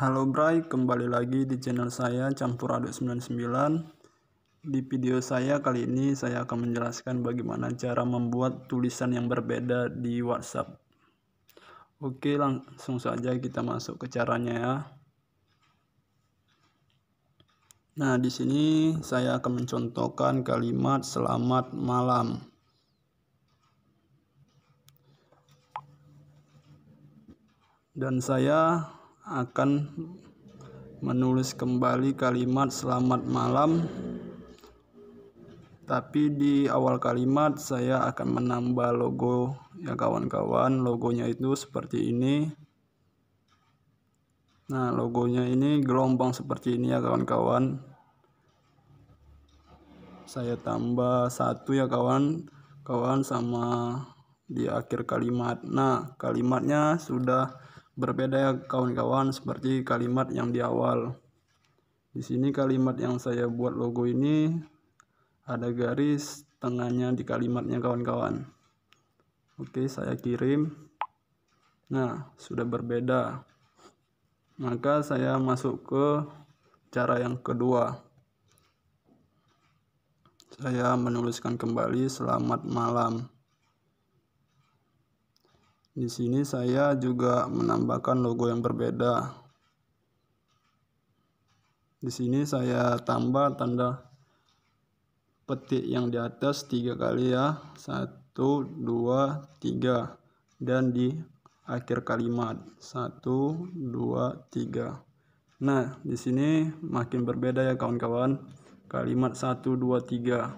Halo Bray, kembali lagi di channel saya Campur Aduk 99 Di video saya kali ini saya akan menjelaskan bagaimana cara membuat tulisan yang berbeda di WhatsApp Oke langsung saja kita masuk ke caranya ya Nah di sini saya akan mencontohkan kalimat selamat malam dan saya akan menulis kembali kalimat selamat malam tapi di awal kalimat saya akan menambah logo ya kawan-kawan logonya itu seperti ini nah logonya ini gelombang seperti ini ya kawan-kawan saya tambah satu ya kawan kawan sama di akhir kalimat nah kalimatnya sudah Berbeda ya kawan-kawan seperti kalimat yang di awal. Di sini kalimat yang saya buat logo ini ada garis tengahnya di kalimatnya kawan-kawan. Oke, saya kirim. Nah, sudah berbeda. Maka saya masuk ke cara yang kedua. Saya menuliskan kembali selamat malam. Di sini saya juga menambahkan logo yang berbeda. Di sini saya tambah tanda petik yang di atas tiga kali ya. Satu, dua, tiga. Dan di akhir kalimat. Satu, dua, tiga. Nah, di sini makin berbeda ya kawan-kawan. Kalimat satu, dua, tiga.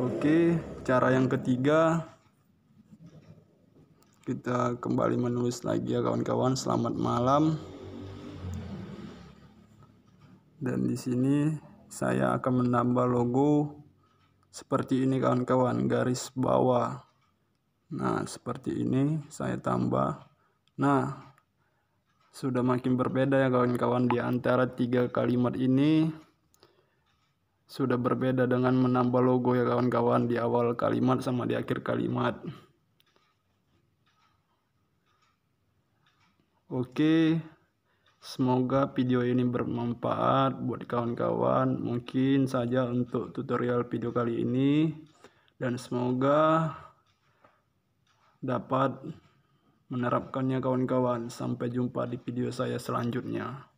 Oke, cara yang ketiga kita kembali menulis lagi ya kawan-kawan selamat malam dan di sini saya akan menambah logo seperti ini kawan-kawan garis bawah nah seperti ini saya tambah nah sudah makin berbeda ya kawan-kawan di antara tiga kalimat ini sudah berbeda dengan menambah logo ya kawan-kawan di awal kalimat sama di akhir kalimat Oke, semoga video ini bermanfaat buat kawan-kawan. Mungkin saja untuk tutorial video kali ini dan semoga dapat menerapkannya kawan-kawan. Sampai jumpa di video saya selanjutnya.